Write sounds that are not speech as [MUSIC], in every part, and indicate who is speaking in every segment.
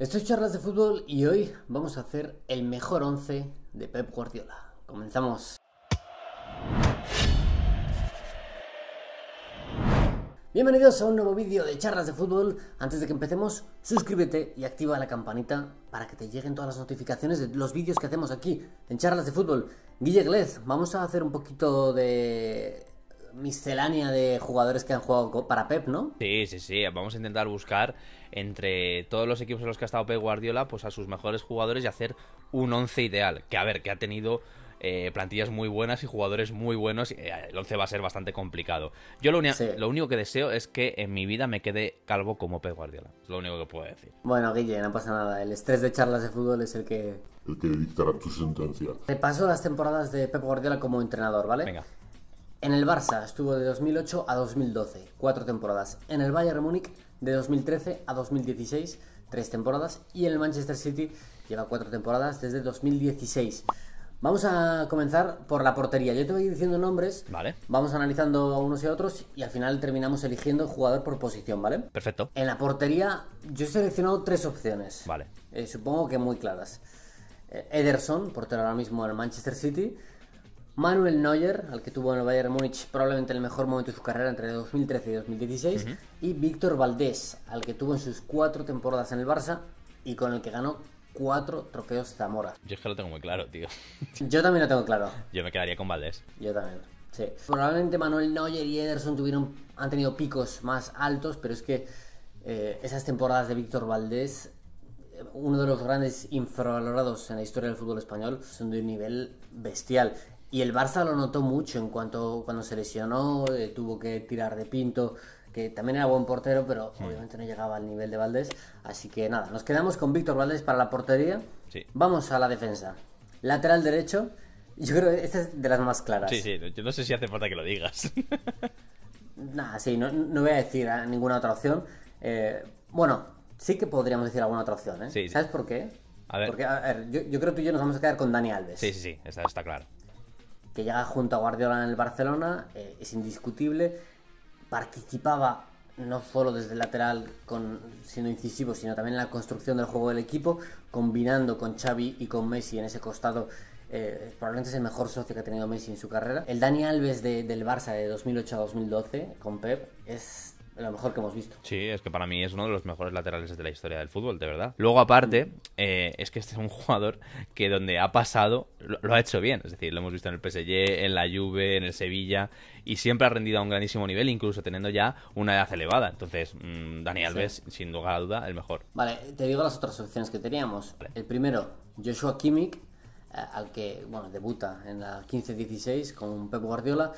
Speaker 1: Esto Charlas de Fútbol y hoy vamos a hacer el mejor 11 de Pep Guardiola. Comenzamos. Bienvenidos a un nuevo vídeo de charlas de fútbol. Antes de que empecemos, suscríbete y activa la campanita para que te lleguen todas las notificaciones de los vídeos que hacemos aquí en charlas de fútbol. Guille Glez, vamos a hacer un poquito de miscelánea de jugadores que han jugado para Pep, ¿no?
Speaker 2: Sí, sí, sí. Vamos a intentar buscar entre todos los equipos en los que ha estado Pep Guardiola, pues a sus mejores jugadores y hacer un once ideal. Que a ver, que ha tenido eh, plantillas muy buenas y jugadores muy buenos. Eh, el 11 va a ser bastante complicado. Yo lo, lo, único que deseo es que en mi vida me quede calvo como Pep Guardiola. Es lo único que puedo decir.
Speaker 1: Bueno, Guille, no pasa nada. El estrés de charlas de fútbol es el que... El que dictará tu sentencia. Te paso las temporadas de Pep Guardiola como entrenador, ¿vale? Venga. En el Barça estuvo de 2008 a 2012, cuatro temporadas. En el Bayern Múnich de 2013 a 2016, tres temporadas. Y en el Manchester City lleva cuatro temporadas desde 2016. Vamos a comenzar por la portería. Yo te voy diciendo nombres. Vale. Vamos analizando a unos y otros y al final terminamos eligiendo jugador por posición, ¿vale? Perfecto. En la portería yo he seleccionado tres opciones. Vale. Eh, supongo que muy claras. Eh, Ederson, portero ahora mismo del Manchester City. Manuel Neuer, al que tuvo en el Bayern Múnich probablemente el mejor momento de su carrera entre 2013 y 2016, y Víctor Valdés, al que tuvo en sus cuatro temporadas en el Barça y con el que ganó cuatro trofeos Zamora.
Speaker 2: Yo es que lo tengo muy claro, tío. [LAUGHS]
Speaker 1: Yo también lo tengo
Speaker 2: claro. Yo me quedaría con Valdés. Yo también.
Speaker 1: Sí. Probablemente Manuel Neuer y Ederson tuvieron, han tenido picos más altos, pero es que eh, esas temporadas de Víctor Valdés eh, uno de los grandes infravalorados en la historia del fútbol español, son de un nivel bestial. Y el Barça lo notó mucho en cuanto cuando se lesionó, eh, tuvo que tirar de Pinto, que también era buen portero, pero obviamente no llegaba al nivel de Valdés. Así que nada, nos quedamos con Víctor Valdés para la portería. Vamos a la defensa. Lateral derecho, yo creo que esta es de las más claras. Sí,
Speaker 2: sí, yo no sé si hace falta que lo digas.
Speaker 1: [LAUGHS] nada, sí, no, no, voy a decir eh, ninguna otra opción. Eh, bueno, sí que podríamos decir alguna otra opción, ¿Sabes por qué? Porque, yo, yo, creo que tú y yo nos vamos a quedar con Dani Alves. Sí, sí, sí, está claro que llega junto a Guardiola en el Barcelona, eh, es indiscutible, participaba no solo desde el lateral con, siendo incisivo, sino también en la construcción del juego del equipo, combinando con Xavi y con Messi en ese costado. Eh, probablemente es el mejor socio que ha tenido Messi en su carrera. El Dani Alves del Barça de 2008 a 2012 con Pep
Speaker 2: es lo mejor que hemos visto. Sí, es que para mí es uno de los mejores laterales de la historia del fútbol, de verdad. Luego, aparte, eh, es que este es un jugador que donde ha pasado lo, ha hecho bien. Es decir, lo hemos visto en el PSG, en la Juve, en el Sevilla, y siempre ha rendido a un grandísimo nivel, incluso teniendo ya una edad elevada. Entonces, Daniel mm, Dani sin lugar duda, el mejor.
Speaker 1: Vale, te digo las otras opciones que teníamos. El primero, Joshua Kimmich, eh, al que, bueno, debuta en la 15-16 con Pep Guardiola.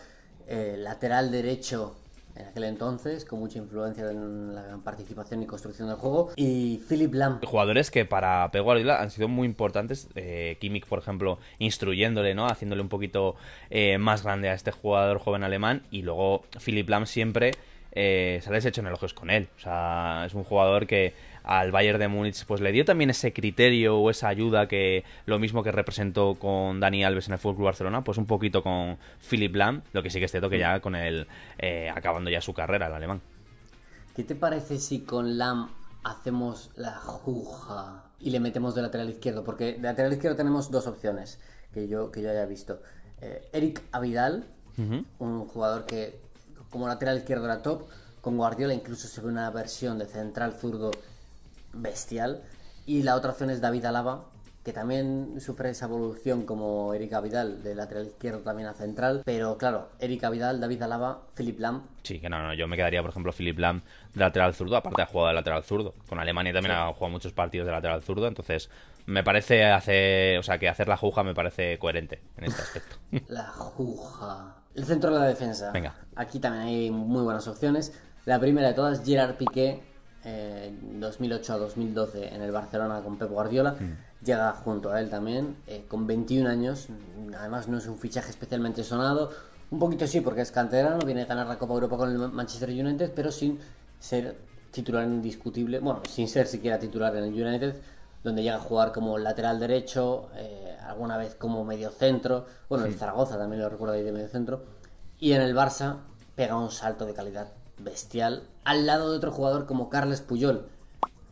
Speaker 1: Eh, lateral derecho en aquel entonces, con mucha influencia en la participación y construcción del juego,
Speaker 2: y Philip Lam. Jugadores que para Pep han sido muy importantes, eh, Kimmich, por ejemplo, instruyéndole, ¿no? Haciéndole un poquito eh, más grande a este jugador joven alemán, y luego Philip Lam siempre eh, ha deshecho en elogios con él. O sea, es un jugador que al Bayern de Múnich, pues le dio también ese criterio o esa ayuda que lo mismo que representó con Dani Alves en el FC Barcelona, pues un poquito con Philip Lam, lo que sí que es cierto que ya con él eh, acabando ya su carrera el alemán.
Speaker 1: ¿Qué te parece si con Lam hacemos la juja y le metemos de lateral izquierdo? Porque de lateral izquierdo tenemos dos opciones que yo, que yo haya visto. Eh, Eric Avidal, un jugador que como lateral izquierdo era top, con Guardiola incluso se ve una versión de central zurdo bestial. Y la otra opción es David Alaba, que también sufre esa evolución como Erika Vidal, de lateral izquierdo también a central. Pero claro, Erika Vidal, David Alaba, Philip Lam.
Speaker 2: Sí, que no, no, yo me quedaría, por ejemplo, Philip Lam de lateral zurdo, aparte ha jugado de lateral zurdo. Con Alemania también ha jugado muchos partidos de lateral zurdo, entonces me parece hacer, o sea, que hacer la juja me parece coherente en este aspecto. [LAUGHS]
Speaker 1: la juja. El centro de la defensa. Venga. Aquí también hay muy buenas opciones. La primera de todas, Gerard Piqué, 2008 eh, a 2012 en el Barcelona con Pep Guardiola. Mm. Llega junto a él también, eh, con 21 años. Además, no es un fichaje especialmente sonado. Un poquito sí, porque es canterano, viene a ganar la Copa Europa con el Manchester United, pero sin ser titular indiscutible, bueno, sin ser siquiera titular en el United, donde llega a jugar como lateral derecho, eh, alguna vez como medio centro. Bueno, en el Zaragoza también lo recuerdo ahí de medio centro. Y en el Barça pega un salto de calidad bestial, al lado de otro jugador como Carles Puyol,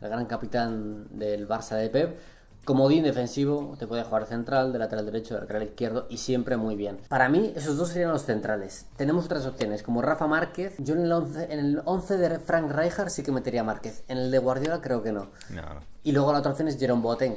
Speaker 1: el gran capitán del Barça de Pep. Comodín defensivo, te puede jugar central, de lateral derecho, de lateral izquierdo y siempre muy bien. Para mí, esos dos serían los centrales. Tenemos otras opciones, como Rafa Márquez. Yo en el 11 de Frank Rijkaard sí que metería Márquez. En el de Guardiola creo que no. Y luego la otra opción es Jerome Boateng.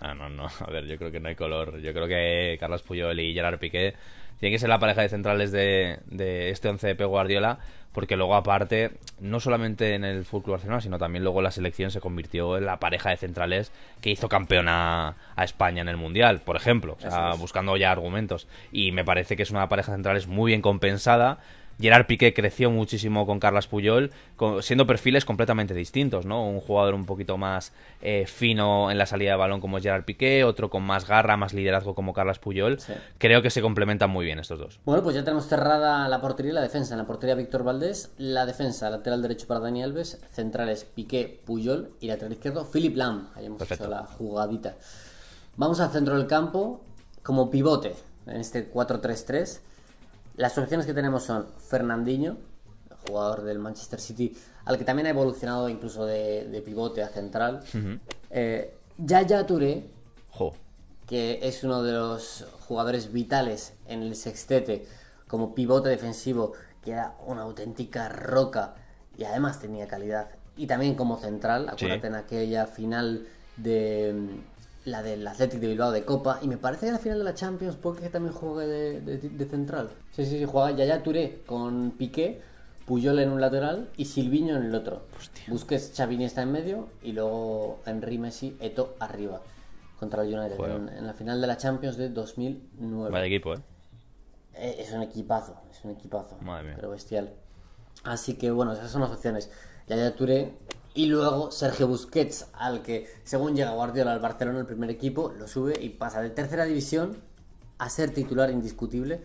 Speaker 2: Ah, no, no. A ver, yo creo que no hay color. Yo creo que Carles Puyol y Gerard Piqué tiene que ser la pareja de centrales de, este 11 de P. Guardiola, porque luego aparte, no solamente en el Fútbol Barcelona, sino también luego la selección se convirtió en la pareja de centrales que hizo campeona a España en el Mundial, por ejemplo, buscando ya argumentos. Y me parece que es una pareja de centrales muy bien compensada Gerard Piqué creció muchísimo con Carlas Puyol, siendo perfiles completamente distintos, ¿no? Un jugador un poquito más eh, fino en la salida de balón como es Gerard Piqué, otro con más garra, más liderazgo como Carlas Puyol. Creo que se complementan muy bien estos dos.
Speaker 1: Bueno, pues ya tenemos cerrada la portería y la defensa. En la portería Víctor Valdés, la defensa lateral derecho para Dani Alves, centrales Piqué, Puyol y lateral izquierdo Philip Lam. Ahí hemos hecho la jugadita. Vamos al centro del campo como pivote en este 4-3-3 las opciones que tenemos son Fernandinho, jugador del Manchester City, al que también ha evolucionado incluso de, pivote a central. Eh, Yaya Touré, que es uno de los jugadores vitales en el sextete como pivote defensivo, que era una auténtica roca y además tenía calidad. Y también como central, acuérdate en aquella final de, la del Athletic de Bilbao de Copa, y me parece que la final de la Champions porque también juega de, central. Sí, sí, sí, juega Yaya Touré con Piqué, Puyol en un lateral y Silviño en el otro. Busques Chavini está en medio y luego Henry Messi, Eto arriba contra el United en, la final de la Champions de 2009. Vale equipo, eh. ¿eh? Es un equipazo, es un equipazo, pero bestial. Así que bueno, esas son las opciones. Yaya Touré y luego Sergio Busquets, al que según llega Guardiola al Barcelona, el primer equipo, lo sube y pasa de tercera división a ser titular indiscutible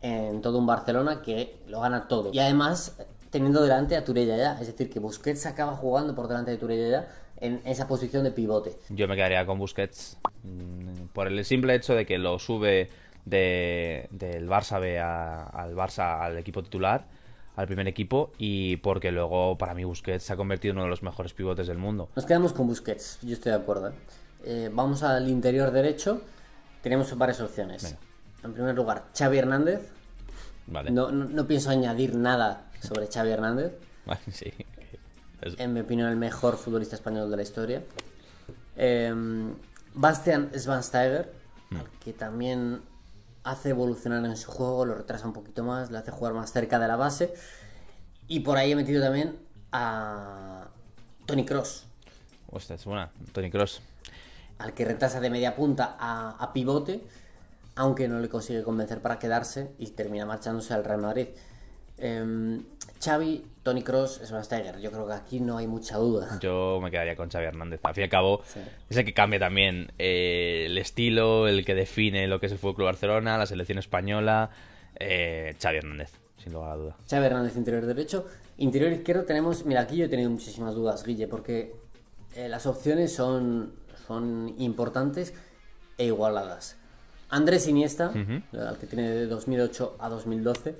Speaker 1: en todo un Barcelona que lo gana todo. Y además teniendo delante a Turella es decir, que Busquets acaba jugando por delante de Turella en esa posición de
Speaker 2: pivote. Yo me quedaría con Busquets mm, por el simple hecho de que lo sube del Barça B al Barça al equipo titular al primer equipo y porque luego para mí Busquets se ha convertido en uno de los mejores pivotes del mundo.
Speaker 1: Nos quedamos con Busquets, yo estoy de acuerdo. ¿eh? Eh, vamos al interior derecho, tenemos varias opciones. En primer lugar, Xavi Hernández. No, pienso añadir nada sobre Xavi Hernández. [LAUGHS] En mi opinión, el mejor futbolista español de la historia. Eh, Bastian Schweinsteiger, hmm. que también hace evolucionar en su juego, lo retrasa un poquito más, le hace jugar más cerca de la base. Y por ahí he metido también a Tony Cross.
Speaker 2: Hostia, es buena,
Speaker 1: Tony Cross. Al que retrasa de media punta a pivote, aunque no le consigue convencer para quedarse y termina marchándose al Real Madrid. Eh, Xavi, Tony Cross, Steiger. Yo creo que aquí
Speaker 2: no hay mucha duda. [LAUGHS] Yo me quedaría con Xavi Hernández. Al fin y al cabo, es el que cambia también eh, el estilo, el que define lo que es el FC Barcelona, la selección española. Eh, Xavi Hernández, sin lugar a duda.
Speaker 1: Xavi Hernández, interior derecho. Interior izquierdo tenemos. Mira, aquí yo he tenido muchísimas dudas, Guille, porque eh, las opciones son, son importantes e igualadas. Andrés Iniesta, el que tiene de 2008 a 2012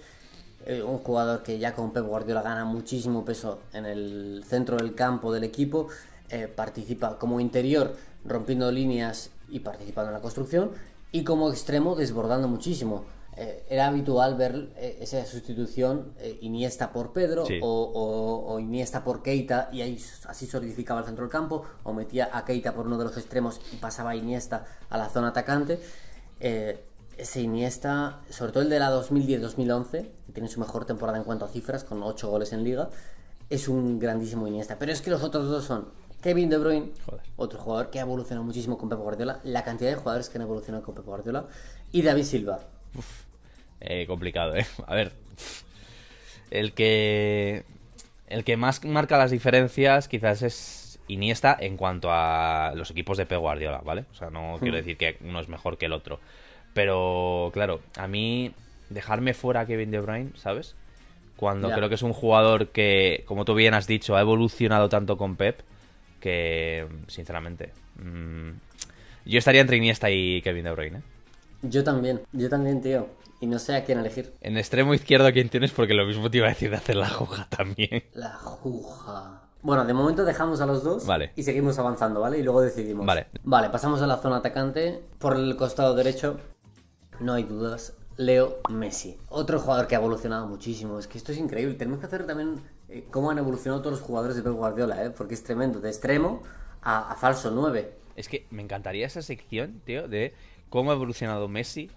Speaker 1: eh, un jugador que ya con Pep Guardiola gana muchísimo peso en el centro del campo del equipo, eh, participa como interior rompiendo líneas y participando en la construcción, y como extremo desbordando muchísimo. Eh, era habitual ver esa sustitución Iniesta por Pedro o, Iniesta por Keita y así solidificaba el centro del campo o metía a Keita por uno de los extremos y pasaba Iniesta a la zona atacante ese Iniesta, sobre todo el de la 2010-2011, que tiene su mejor temporada en cuanto a cifras, con 8 goles en liga, es un grandísimo Iniesta. Pero es que los otros dos son Kevin De Bruyne, otro jugador que ha evolucionado muchísimo con Pep Guardiola, la cantidad de jugadores que han evolucionado con Pep Guardiola, y David Silva.
Speaker 2: Eh, complicado, ¿eh? A ver, el que, el que más marca las diferencias quizás es Iniesta en cuanto a los equipos de Pep Guardiola, ¿vale? O sea, no quiero hmm. decir que uno es mejor que el otro. Pero claro, a mí dejarme fuera a Kevin De Bruyne, ¿sabes? Cuando creo que es un jugador que, como tú bien has dicho, ha evolucionado tanto con Pep que, sinceramente, mm, yo estaría entre Iniesta y Kevin De Bruyne. ¿eh?
Speaker 1: Yo también, yo también, tío. Y no sé a quién elegir.
Speaker 2: En extremo izquierdo a quién tienes porque lo mismo te iba a decir de hacer la juja también.
Speaker 1: La juja. Bueno, de momento dejamos a los dos y seguimos avanzando, ¿vale? Y luego decidimos. Vale. Vale, pasamos a la zona atacante. Por el costado derecho no hay dudas, Leo Messi. Otro jugador que ha evolucionado muchísimo. Es que esto es increíble. Tenemos que hacer también eh, cómo han evolucionado todos los jugadores de Pep Guardiola, ¿eh? porque es tremendo. De extremo a, falso 9.
Speaker 2: Es que me encantaría esa sección, tío, de cómo ha evolucionado Messi,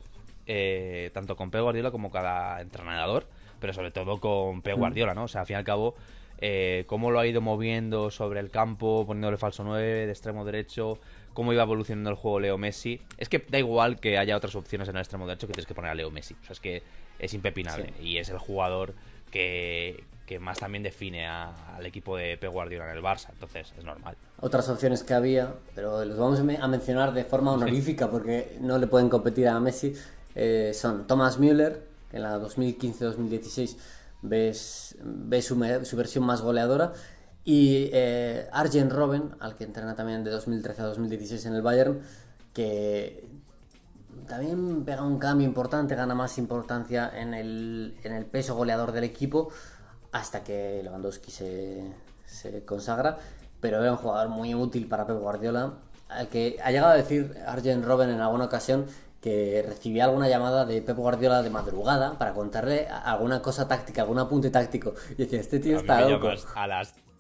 Speaker 2: eh, tanto con Pep Guardiola como cada entrenador, pero sobre todo con Pep mm. Guardiola, ¿no? O sea, al fin y al cabo, eh, cómo lo ha ido moviendo sobre el campo, poniéndole falso 9, de extremo derecho, cómo iba evolucionando el juego Leo Messi. Es que da igual que haya otras opciones en el extremo derecho que tienes que poner a Leo Messi. O sea, es que es impepinable. Y es el jugador que, que más también define al equipo de Pep Guardiola en el Barça. Entonces, es normal.
Speaker 1: Otras opciones que había, pero los vamos a mencionar de forma honorífica porque no le pueden competir a Messi, eh, son Thomas Müller, que en la 2015-2016 ves, ves su, su versión más goleadora y eh, Arjen Robben, al que entrena también de 2013 a 2016 en el Bayern, que también pega un cambio importante, gana más importancia en el, en el peso goleador del equipo, hasta que Lewandowski se, consagra. Pero era un jugador muy útil para Pep Guardiola, al que ha llegado a decir Arjen Robben en alguna ocasión que recibía alguna llamada de Pep Guardiola de madrugada para contarle alguna cosa táctica, algún apunte táctico. Y decía, este tío está loco.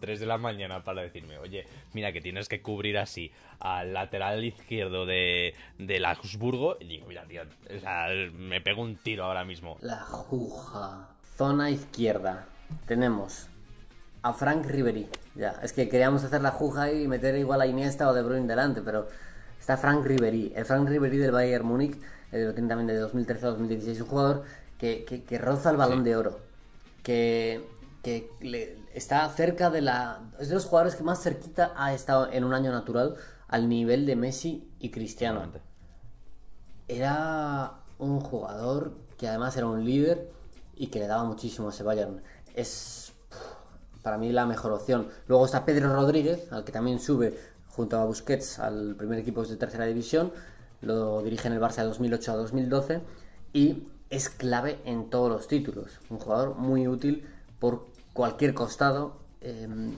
Speaker 2: 3 de la mañana para decirme, oye, mira que tienes que cubrir así al lateral izquierdo de, del Augsburgo, y digo, mira, tío, me pego un tiro ahora mismo. La juja. Zona izquierda.
Speaker 1: Tenemos a Frank Ribery. Ya, es que queríamos hacer la juja y meter igual a Iniesta o De Bruyne delante, pero está Frank Ribery. El Frank Ribery del Bayern Múnich, eh, lo también de 2013 a 2016, un jugador que, roza el balón de oro. Que, que le, está cerca de la. Es de los jugadores que más cerquita ha estado en un año natural al nivel de Messi y Cristiano. Era un jugador que además era un líder y que le daba muchísimo a ese Bayern. Es para mí la mejor opción. Luego está Pedro Rodríguez, al que también sube junto a Busquets al primer equipo de tercera división. Lo dirige en el Barça de 2008 a 2012 y es clave en todos los títulos. Un jugador muy útil por cualquier costado. Em,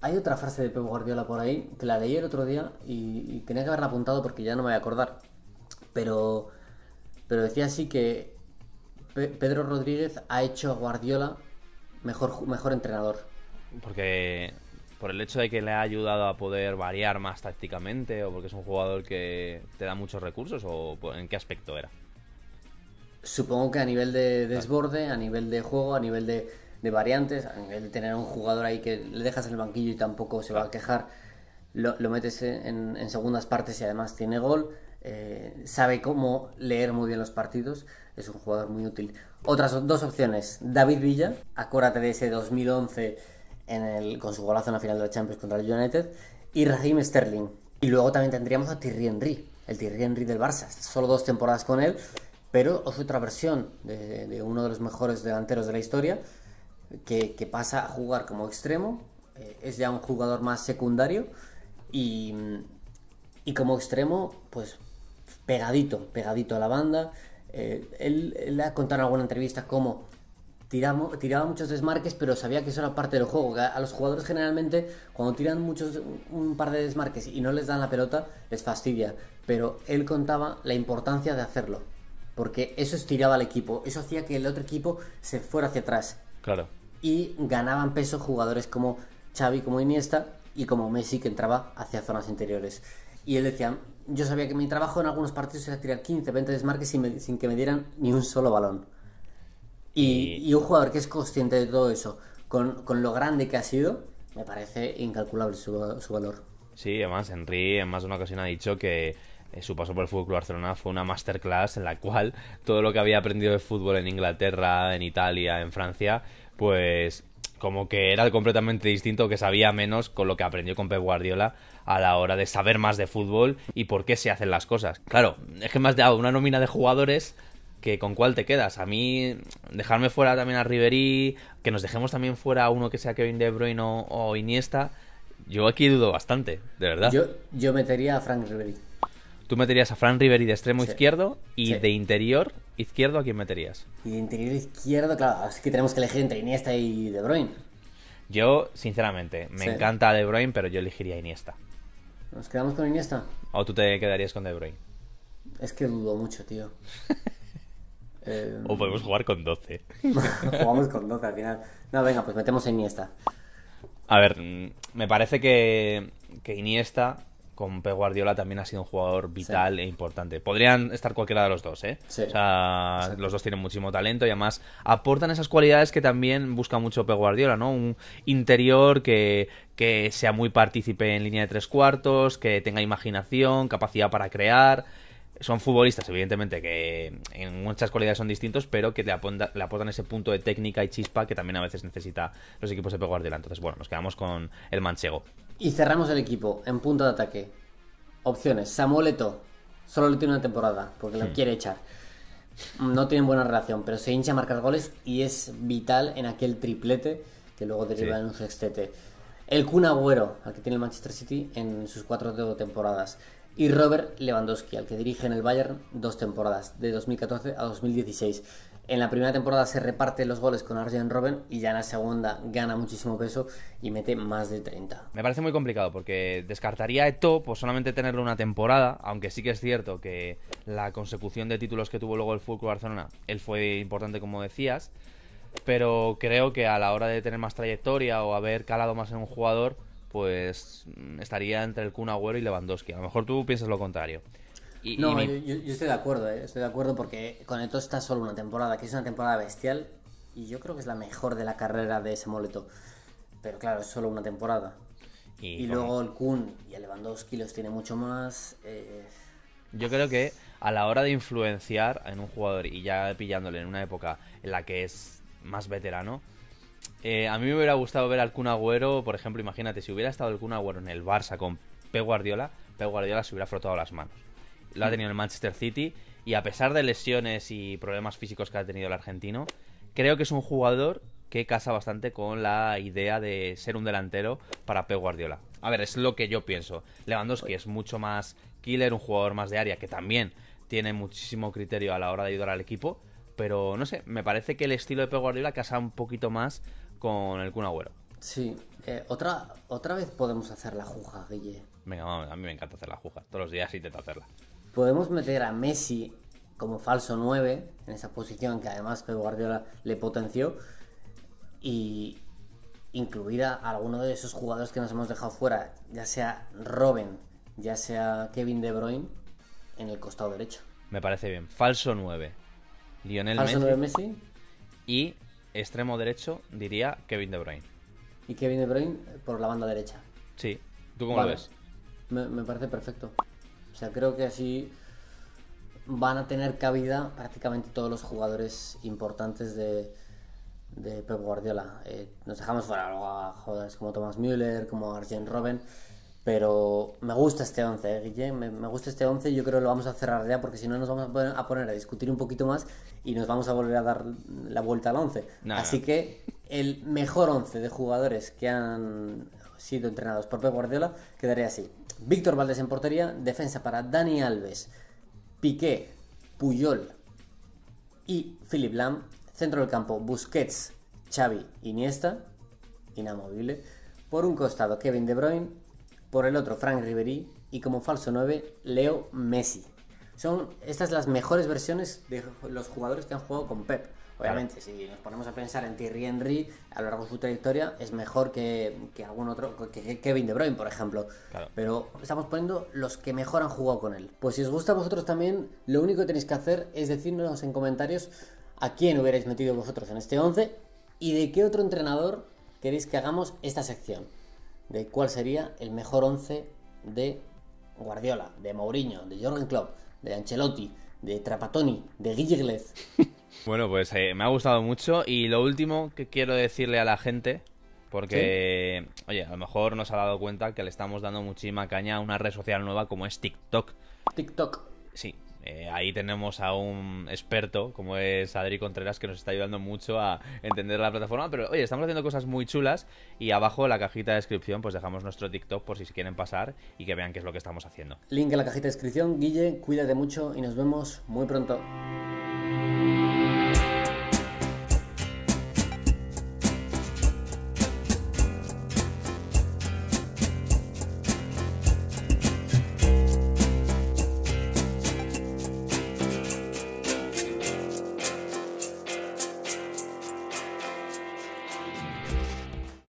Speaker 1: hay otra frase de Pep Guardiola por ahí que la leí el otro día y, tenía que haberla apuntado porque ya no me voy a acordar. Pero, pero decía así que Pedro Rodríguez ha hecho a Guardiola mejor, mejor
Speaker 2: entrenador. Porque por el hecho de que le ha ayudado a poder variar más tácticamente o porque es un jugador que te da muchos recursos o en qué aspecto era?
Speaker 1: Supongo que a nivel de desborde, a nivel de juego, a nivel de de variantes, a nivel de tener un jugador ahí que le dejas en el banquillo y tampoco se va a quejar, lo, metes en, en, segundas partes y además tiene gol, eh, sabe cómo leer muy bien los partidos, es un jugador muy útil. Otras dos opciones, David Villa, acuérdate de ese 2011 en el, con su golazo en la final de la Champions contra el United, y Raheem Sterling. Y luego también tendríamos a Thierry Henry, el Thierry Henry del Barça, solo dos temporadas con él, pero es otra versión de, de uno de los mejores delanteros de la historia, que, pasa a jugar como extremo, eh, es ya un jugador más secundario y, como extremo, pues pegadito, pegadito a la banda. Eh, él, le ha contado en alguna entrevista cómo tiramos, tiraba muchos desmarques, pero sabía que eso era parte del juego. A, los jugadores generalmente cuando tiran muchos un par de desmarques y no les dan la pelota, les fastidia. Pero él contaba la importancia de hacerlo, porque eso estiraba al equipo, eso hacía que el otro equipo se fuera hacia atrás. Claro y ganaban peso jugadores como Xavi, como Iniesta y como Messi que entraba hacia zonas interiores. Y él decía, yo sabía que mi trabajo en algunos partidos era tirar 15, 20 desmarques sin, que me dieran ni un solo balón. Y, un jugador que es consciente de todo eso, con, lo grande que ha sido, me parece incalculable su, valor.
Speaker 2: Sí, además Henry en más de una ocasión ha dicho que eh, su paso por el Fútbol Club Barcelona fue una masterclass en la cual todo lo que había aprendido de fútbol en Inglaterra, en Italia, en Francia, pues como que era completamente distinto, que sabía menos con lo que aprendió con Pep Guardiola a la hora de saber más de fútbol y por qué se hacen las cosas. Claro, es que más de una nómina de jugadores que con cuál te quedas. A mí, dejarme fuera también a Riverí, que nos dejemos también fuera a uno que sea Kevin De Bruyne o, Iniesta, yo aquí dudo bastante, de verdad. Yo,
Speaker 1: yo metería a Frank Riverí.
Speaker 2: Tú meterías a Frank Riverí de extremo izquierdo y de interior izquierdo a quién meterías?
Speaker 1: Y interior izquierdo, claro, Así que tenemos que elegir entre Iniesta y De Bruyne.
Speaker 2: Yo, sinceramente, me encanta De Bruyne, pero yo elegiría Iniesta.
Speaker 1: ¿Nos quedamos con Iniesta?
Speaker 2: ¿O tú te quedarías con De Bruyne?
Speaker 1: Es que dudo mucho, tío. [LAUGHS]
Speaker 2: O eh, podemos jugar con 12.
Speaker 1: [LAUGHS] Jugamos con 12 al final.
Speaker 2: No, venga, pues metemos a Iniesta. A ver, mm, me parece que, que Iniesta con Pep Guardiola también ha sido un jugador vital e importante. Podrían estar cualquiera de los dos, ¿eh? O sea, los dos tienen muchísimo talento y además aportan esas cualidades que también busca mucho Pep Guardiola, ¿no? Un interior que, sea muy partícipe en línea de tres cuartos, que tenga imaginación, capacidad para crear son futbolistas, evidentemente, que en muchas cualidades son distintos, pero que le, aportan ese punto de técnica y chispa que también a veces necesita los equipos de Pep Guardiola. Entonces, bueno, nos quedamos con el manchego. Y cerramos el
Speaker 1: equipo en punto de ataque. Opciones. Samuel Eto. Solo le tiene una temporada porque lo quiere echar. No tienen buena relación, pero se hincha a marcar goles y es vital en aquel triplete que luego deriva en un sextete. El Kun Agüero, al que tiene el Manchester City en sus cuatro temporadas. Y Robert Lewandowski, al que dirige en el Bayern dos temporadas, de 2014 a 2016. En la primera temporada se reparte los goles con Arjen Robben y ya en la segunda gana
Speaker 2: muchísimo peso y mete
Speaker 1: más de 30.
Speaker 2: Me parece muy complicado porque descartaría esto, Eto por solamente tenerlo una temporada, aunque sí que es cierto que la consecución de títulos que tuvo luego el Fútbol Barcelona, él fue importante como decías, pero creo que a la hora de tener más trayectoria o haber calado más en un jugador, pues mm, estaría entre el Kun Agüero y Lewandowski. A lo mejor tú piensas lo contrario no,
Speaker 1: yo, estoy de acuerdo, ¿eh? estoy de acuerdo porque con esto está solo una temporada, que es una temporada bestial y yo creo que es la mejor de la carrera de ese moleto. Pero claro, es solo una temporada. Y, luego el Kun y el Lewandowski kilos tiene mucho
Speaker 2: más. Eh, yo creo que a la hora de influenciar en un jugador y ya pillándole en una época en la que es más veterano, eh, a mí me hubiera gustado ver al Kun Agüero, por ejemplo, imagínate, si hubiera estado el Kun Agüero en el Barça con P. Guardiola, P. Guardiola se hubiera frotado las manos lo ha tenido el Manchester City y a pesar de lesiones y problemas físicos que ha tenido el argentino, creo que es un jugador que casa bastante con la idea de ser un delantero para Pep Guardiola. A ver, es lo que yo pienso. Lewandowski es mucho más killer, un jugador más de área que también tiene muchísimo criterio a la hora de ayudar al equipo, pero no sé, me parece que el estilo de Pep Guardiola casa un poquito más con el Kun Agüero. Sí,
Speaker 1: eh, otra, otra vez podemos hacer la juja, Guille.
Speaker 2: Venga, vamos, a mí me encanta hacer la juja. Todos los días intento hacerla
Speaker 1: podemos meter a Messi como falso 9 en esa posición que además Pep Guardiola le potenció y incluir a alguno de esos jugadores que nos hemos dejado fuera, ya sea Robin, ya sea Kevin De Bruyne en el costado derecho.
Speaker 2: Me parece bien. Falso 9. Lionel falso Messi. Messi. Y extremo derecho diría Kevin De Bruyne.
Speaker 1: Y Kevin De Bruyne por la banda derecha. Sí. ¿Tú cómo lo ves? me parece perfecto. O sea, creo que así van a tener cabida prácticamente todos los jugadores importantes de, de Pep Guardiola. Eh, nos dejamos fuera luego a jugadores como Thomas Müller, como Arjen Robben, pero me gusta este 11, ¿eh, me, gusta este 11 yo creo que lo vamos a cerrar ya porque si no nos vamos a poner, a discutir un poquito más y nos vamos a volver a dar la vuelta al 11. Así que el mejor 11 de jugadores que han sido entrenados por Pep Guardiola quedaría así. Víctor Valdés en portería, defensa para Dani Alves, Piqué, Puyol y Philip Lam, centro del campo Busquets, Xavi, Iniesta, inamovible, por un costado Kevin De Bruyne, por el otro Frank Ribery y como falso 9 Leo Messi. Son estas las mejores versiones de los jugadores que han jugado con Pep. Obviamente, si nos ponemos a pensar en Thierry Henry a lo largo de su trayectoria, es mejor que, algún otro, que, Kevin De Bruyne, por ejemplo. Pero estamos poniendo los que mejor han jugado con él. Pues si os gusta a vosotros también, lo único que tenéis que hacer es decirnos en comentarios a quién hubierais metido vosotros en este 11 y de qué otro entrenador queréis que hagamos esta sección. De cuál sería el mejor 11 de Guardiola, de Mourinho, de Jorgen Klopp, de Ancelotti, de Trapatoni, de Glez...
Speaker 2: [LAUGHS] Bueno, pues eh, me ha gustado mucho y lo último que quiero decirle a la gente, porque, oye, a lo mejor nos ha dado cuenta que le estamos dando muchísima caña a una red social nueva como es TikTok. TikTok. Sí, eh, ahí tenemos a un experto, como es Adri Contreras, que nos está ayudando mucho a entender la plataforma. Pero oye, estamos haciendo cosas muy chulas y abajo en la cajita de descripción pues dejamos nuestro TikTok por si se quieren pasar y que vean qué es lo que estamos haciendo. Link en la cajita
Speaker 1: de descripción, Guille, cuídate mucho y nos vemos muy pronto.